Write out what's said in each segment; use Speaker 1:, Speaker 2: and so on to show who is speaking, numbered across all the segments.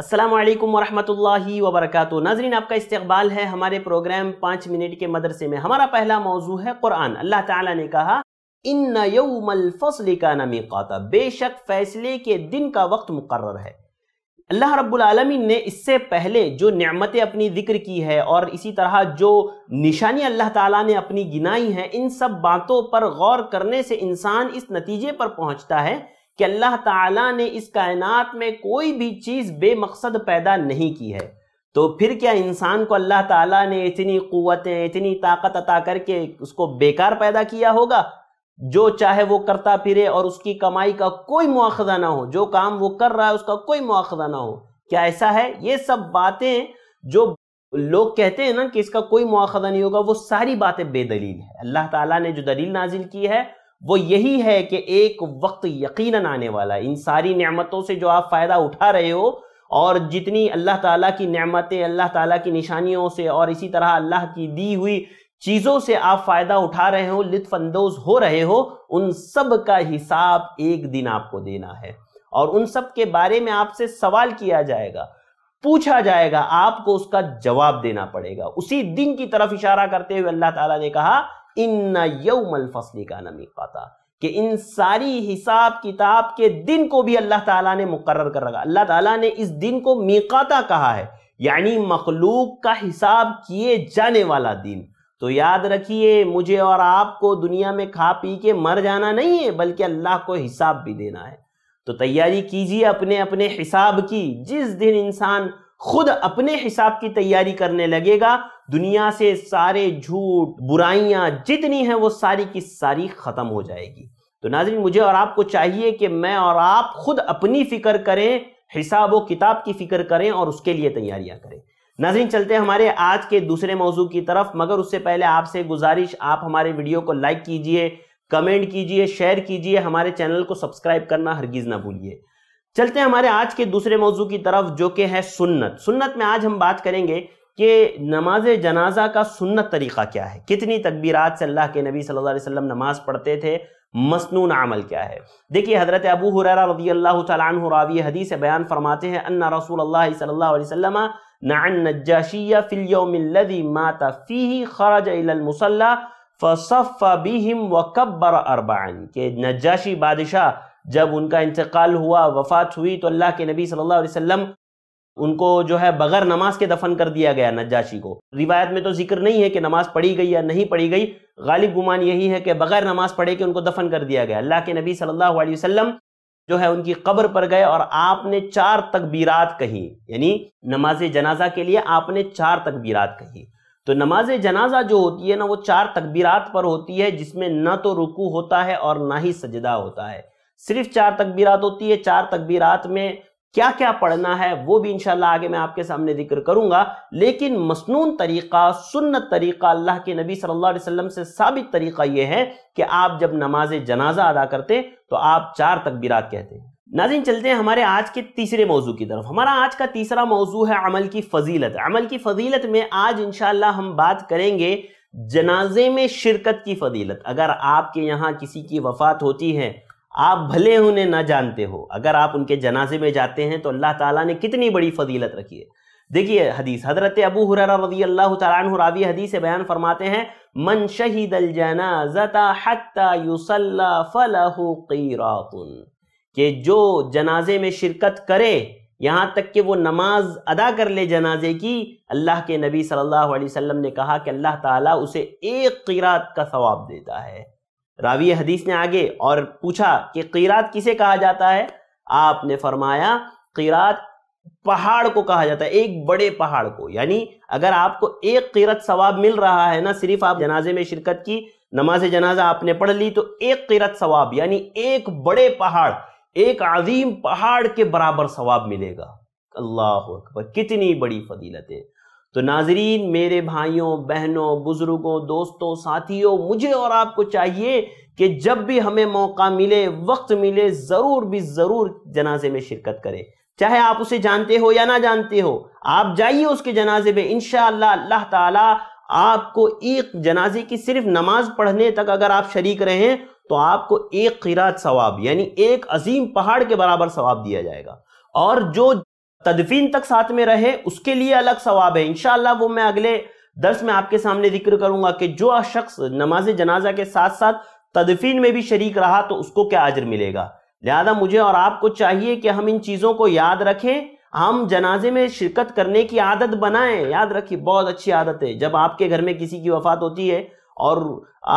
Speaker 1: असलम वरहमल वबरक नाजरीन आपका इस्तबाल है हमारे प्रोग्राम पाँच मिनट के मदरसे में हमारा पहला मौजू है क़ुरान अल्लाह ताला ने कहा इन यौमलफसल का नमी बेशक फ़ैसले के दिन का वक्त मुकर है अल्लाह रब्बुलआलमीन ने इससे पहले जो नियामतें अपनी ज़िक्र की है और इसी तरह जो निशानी अल्लाह ताला ने अपनी गिनाई है इन सब बातों पर गौर करने से इंसान इस नतीजे पर पहुंचता है कि अल्लाह ताला ने इस कायनात में कोई भी चीज़ बेमकसद पैदा नहीं की है तो फिर क्या इंसान को अल्लाह ताला ने इतनी क़वतें इतनी ताकत अता करके उसको बेकार पैदा किया होगा जो चाहे वो करता फिरे और उसकी कमाई का कोई मुआखजा ना हो जो काम वो कर रहा है उसका कोई मुआखदा ना हो क्या ऐसा है ये सब बातें जो लोग कहते हैं ना कि इसका कोई मुआखदा नहीं होगा वो सारी बातें बेदलील है अल्लाह ताला ने जो दलील नाजिल की है वो यही है कि एक वक्त यकीनन आने वाला है इन सारी नेमतों से जो आप फ़ायदा उठा रहे हो और जितनी अल्लाह ताला की नेमतें अल्लाह ताला की निशानियों से और इसी तरह अल्लाह की दी हुई चीज़ों से आप फ़ायदा उठा रहे हो लुफानंदोज हो रहे हो उन सब का हिसाब एक दिन आपको देना है और उन सब के बारे में आपसे सवाल किया जाएगा पूछा जाएगा आपको उसका जवाब देना पड़ेगा उसी दिन की तरफ इशारा करते हुए अल्लाह ताला ने कहा इन्ना यौमल फसली का नमी खाता कि इन सारी हिसाब किताब के दिन को भी अल्लाह ताला ने मुकर्र कर रखा अल्लाह ताला ने इस दिन को मीकाता कहा है यानी मखलूक का हिसाब किए जाने वाला दिन तो याद रखिए मुझे और आपको दुनिया में खा पी के मर जाना नहीं है बल्कि अल्लाह को हिसाब भी देना है तो तैयारी कीजिए अपने अपने हिसाब की जिस दिन इंसान खुद अपने हिसाब की तैयारी करने लगेगा दुनिया से सारे झूठ बुराइयां जितनी हैं वो सारी की सारी ख़त्म हो जाएगी तो नाजरीन मुझे और आपको चाहिए कि मैं और आप खुद अपनी फ़िक्र करें हिसाब व किताब की फ़िक्र करें और उसके लिए तैयारियां करें नाजरीन चलते हैं हमारे आज के दूसरे मौजू की तरफ मगर उससे पहले आपसे गुजारिश आप हमारे वीडियो को लाइक कीजिए कमेंट कीजिए शेयर कीजिए हमारे चैनल को सब्सक्राइब करना हरगिज़ ना भूलिए चलते हैं हमारे आज के दूसरे मौजू की तरफ जो कि है सुन्नत सुन्नत में आज हम बात करेंगे कि नमाज जनाजा का सुन्नत तरीक़ा क्या है कितनी तकबीरात से अल्लाह के नबी सल्लल्लाहु अलैहि वसल्लम नमाज पढ़ते थे मसनून अमल क्या है देखिए हज़रत अबू हुररा रदी अल्लाह तवी हदीस बयान फरमाते हैं अन्ना रसूल अल्लाह सल्लल्लाहु अलैहि वसल्लम नान नजाशिया फ़िलयमिल्लज़ी माता फ़ीही खरज इलमसल्ला फ़सफ़ बिहिम व कब्बर अरबान के नजाशी बादशाह जब उनका इंतकाल हुआ वफात हुई तो अल्लाह के नबी सल्लल्लाहु अलैहि वसल्लम उनको जो है बगैर नमाज के दफन कर दिया गया नजाशी को रिवायत में तो जिक्र नहीं है कि नमाज पढ़ी गई या नहीं पढ़ी गई गालिब गुमान यही है कि बगैर नमाज पढ़े के उनको दफन कर दिया गया अल्लाह के नबी सल्लल्लाहु अलैहि वसल्लम जो है उनकी कब्र पर गए और आपने चार तकबीरात कही यानी नमाज जनाजा के लिए आपने चार तकबीरात कही तो नमाज जनाजा जो होती है ना वो चार तकबीरात पर होती है जिसमें न तो रुकू होता है और ना ही सजदा होता है सिर्फ चार तकबीरात होती है चार तकबीरात में क्या क्या पढ़ना है वो भी इंशाल्लाह आगे मैं आपके सामने जिक्र करूंगा लेकिन मसनून तरीका सुन्नत तरीका अल्लाह के नबी सल्लल्लाहु अलैहि वसल्लम से साबित तरीका ये है कि आप जब नमाज जनाजा अदा करते तो आप चार तकबीरात कहते हैं नाजिन चलते हैं हमारे आज के तीसरे मौजू की तरफ हमारा आज का तीसरा मौजू है अमल की फजीलत अमल की फजीलत में आज इंशाल्लाह हम बात करेंगे जनाजे में शिरकत की फजीलत अगर आपके यहाँ किसी की वफात होती है आप भले उन्हें ना जानते हो अगर आप उनके जनाजे में जाते हैं तो अल्लाह ताला ने कितनी बड़ी फजीलत रखी है देखिए हदीस हजरत अबू हुरारा रजी अल्लाह तरावी हदीस बयान फरमाते हैं मन शहीद के जो जनाजे में शिरकत करे यहाँ तक कि वो नमाज अदा कर ले जनाजे की अल्लाह के नबी सल्लल्लाहु अलैहि वसल्लम ने कहा कि अल्लाह ताला उसे एक किरात का सवाब देता है रावी हदीस ने आगे और पूछा कि किरात किसे कहा जाता है आपने फरमाया किरात पहाड़ को कहा जाता है एक बड़े पहाड़ को यानी अगर आपको एक किरत सवाब मिल रहा है ना सिर्फ आप जनाजे में शिरकत की नमाज जनाजा आपने पढ़ ली तो एक किरत सवाब यानी एक बड़े पहाड़ एक अजीम पहाड़ के बराबर सवाब मिलेगा अल्लाह अकबर कितनी बड़ी फजीलत है तो नाजरीन मेरे भाइयों बहनों बुजुर्गों दोस्तों साथियों मुझे और आपको चाहिए कि जब भी हमें मौका मिले वक्त मिले ज़रूर भी ज़रूर जनाजे में शिरकत करें चाहे आप उसे जानते हो या ना जानते हो आप जाइए उसके जनाजे में इन अल्लाह ताला आपको एक जनाजे की सिर्फ नमाज पढ़ने तक अगर आप शरीक रहें तो आपको एक किरात सवाब यानी एक अजीम पहाड़ के बराबर सवाब दिया जाएगा और जो तदफीन तक साथ में रहे उसके लिए अलग सवाब है इनशाला वो मैं अगले दर्श में आपके सामने जिक्र करूंगा कि जो शख्स नमाज जनाजा के साथ साथ तदफीन में भी शरीक रहा तो उसको क्या आजर मिलेगा लिहाजा मुझे और आपको चाहिए कि हम इन चीज़ों को याद रखें हम जनाजे में शिरकत करने की आदत बनाएं याद रखिए बहुत अच्छी आदत है जब आपके घर में किसी की वफात होती है और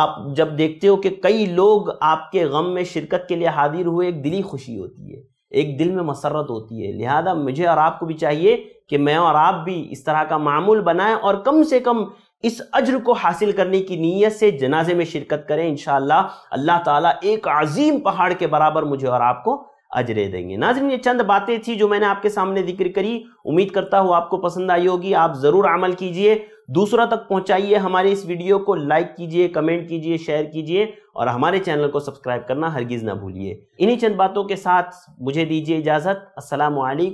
Speaker 1: आप जब देखते हो कि कई लोग आपके गम में शिरकत के लिए हाजिर हुए एक दिली खुशी होती है एक दिल में मसरत होती है लिहाजा मुझे और आपको भी चाहिए कि मैं और आप भी इस तरह का मामूल बनाएं और कम से कम इस अज्र को हासिल करने की नीयत से जनाजे में शिरकत करें इन अल्लाह ताला एक अजीम पहाड़ के बराबर मुझे और आपको अजरे देंगे नाजरीन ये चंद बातें थी जो मैंने आपके सामने जिक्र करी उम्मीद करता हूँ आपको पसंद आई होगी आप ज़रूर अमल कीजिए दूसरों तक पहुंचाइए हमारे इस वीडियो को लाइक कीजिए कमेंट कीजिए शेयर कीजिए और हमारे चैनल को सब्सक्राइब करना हरगिज़ ना भूलिए इन्हीं चंद बातों के साथ मुझे दीजिए इजाज़त असल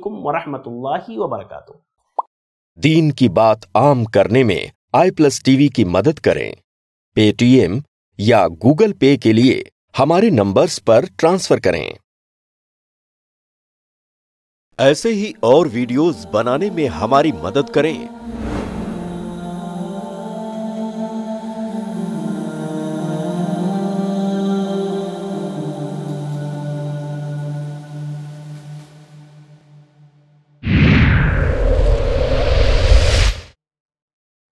Speaker 1: वरहमतुल्लाहि वबरक दीन की बात आम करने में आई प्लस टीवी की मदद करें पेटीएम या गूगल पे के लिए हमारे नंबर्स पर ट्रांसफर करें ऐसे ही और वीडियोस बनाने में हमारी मदद करें